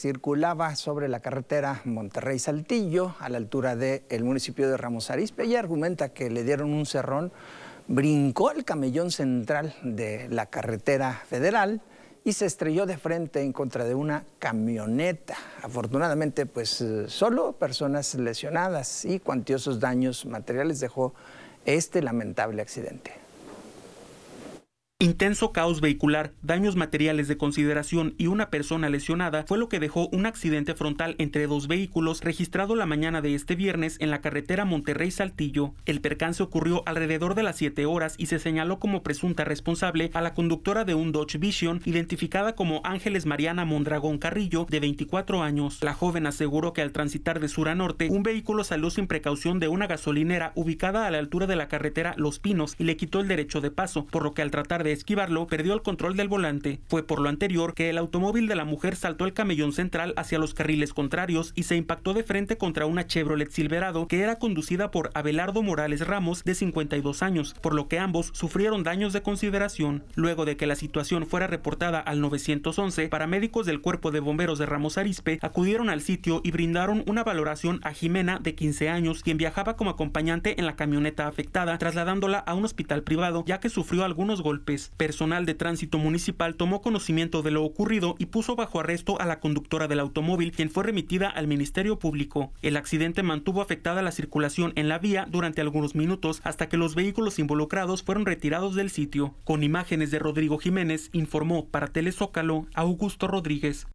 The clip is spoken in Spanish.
circulaba sobre la carretera Monterrey-Saltillo a la altura del municipio de Ramos Arizpe. y argumenta que le dieron un cerrón, brincó el camellón central de la carretera federal y se estrelló de frente en contra de una camioneta. Afortunadamente, pues eh, solo personas lesionadas y cuantiosos daños materiales dejó este lamentable accidente. Intenso caos vehicular, daños materiales de consideración y una persona lesionada fue lo que dejó un accidente frontal entre dos vehículos registrado la mañana de este viernes en la carretera Monterrey-Saltillo. El percance ocurrió alrededor de las 7 horas y se señaló como presunta responsable a la conductora de un Dodge Vision identificada como Ángeles Mariana Mondragón Carrillo, de 24 años. La joven aseguró que al transitar de sur a norte, un vehículo salió sin precaución de una gasolinera ubicada a la altura de la carretera Los Pinos y le quitó el derecho de paso, por lo que al tratar de esquivarlo, perdió el control del volante. Fue por lo anterior que el automóvil de la mujer saltó el camellón central hacia los carriles contrarios y se impactó de frente contra una Chevrolet Silverado que era conducida por Abelardo Morales Ramos, de 52 años, por lo que ambos sufrieron daños de consideración. Luego de que la situación fuera reportada al 911, paramédicos del Cuerpo de Bomberos de Ramos Arispe acudieron al sitio y brindaron una valoración a Jimena, de 15 años, quien viajaba como acompañante en la camioneta afectada, trasladándola a un hospital privado, ya que sufrió algunos golpes personal de tránsito municipal tomó conocimiento de lo ocurrido y puso bajo arresto a la conductora del automóvil, quien fue remitida al Ministerio Público. El accidente mantuvo afectada la circulación en la vía durante algunos minutos hasta que los vehículos involucrados fueron retirados del sitio. Con imágenes de Rodrigo Jiménez, informó para Telezócalo Augusto Rodríguez.